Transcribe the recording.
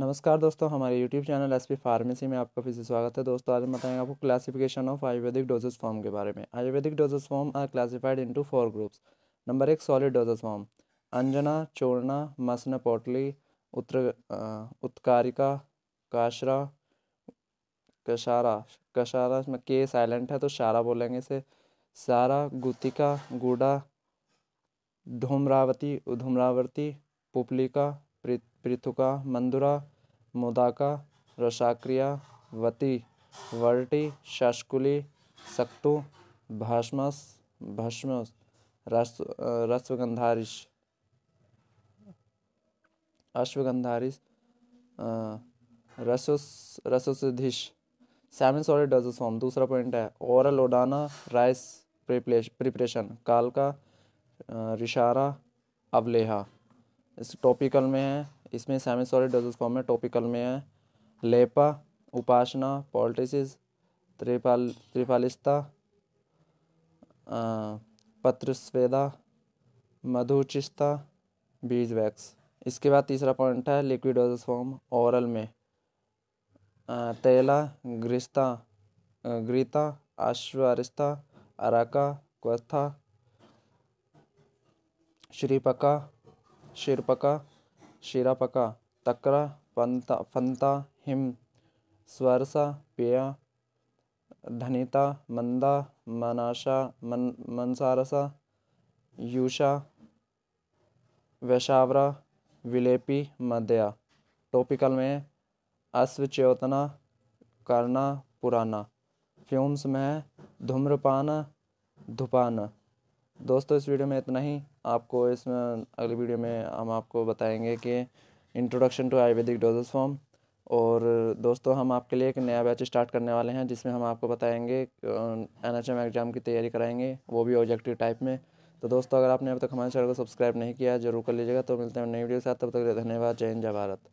नमस्कार दोस्तों हमारे YouTube channel S P pharmacy में आपका फिर से स्वागत है दोस्तों आज हम बताएंगे आपको classification of Ayurvedic doses form के बारे में Ayurvedic doses form are classified into four groups number एक सॉलिड डोजेस फॉर्म अंजना चोड़ना मसना पोटली उत्तर उत्कारिका काशरा कशारा कशारा इसमें के साइलेंट है तो शारा बोलेंगे इसे सारा गुतिका गुडा धूमरावती धूमरावर्ती पुपलिका पृथुका मंदुरा मुदाका रसाक्रिया वती वर्टी शास्कुली सक्तु भास्मस भस्म रश्वगंधारिश अश्वगंधारिश रसोस रसोसधिश सेवन सॉलिड डजेस फॉर्म दूसरा पॉइंट है ओरल ओडाना राइस प्रिपरेशन कालका रिशारा अवलेहा इस टॉपिकल में है इसमें सेमी डजस फॉर्म में टॉपिकल में है लेपा उपासना पॉलिटिस त्रिपाल त्रिपालिस्ता पत्रस्वेदा मधुचिस्ता बीज वैक्स इसके बाद तीसरा पॉइंट है लिक्विड डजस फॉर्म ओरल में तेला ग्रिस्ता ग्रीता आश्वारिस्ता अराका क्वस्था श्रीपका शिरपका शिरापका तकरा पंता फंता हिम स्वरसा पिया धनिता मंदा मनाशा मन मनसारसा यूषा वैशावरा विलेपी मध्या टॉपिकल में अश्वचेतना करना पुराना फ्यूम्स में धूम्रपान धुपाना दोस्तों इस वीडियो में इतना ही आपको इस अगली वीडियो में हम आपको बताएंगे कि introduction to Ayurvedic doses form और दोस्तों हम आपके लिए एक नया बैच स्टार्ट करने वाले हैं जिसमें हम आपको बताएंगे एन एच एग्ज़ाम की तैयारी कराएंगे वो भी ऑब्जेक्टिव टाइप में तो दोस्तों अगर आपने अब तक हमारे चैनल को सब्सक्राइब नहीं किया जरूर कर लीजिएगा तो मिलते हैं नई वीडियो के साथ तब तक धन्यवाद जय हिंद जय भारत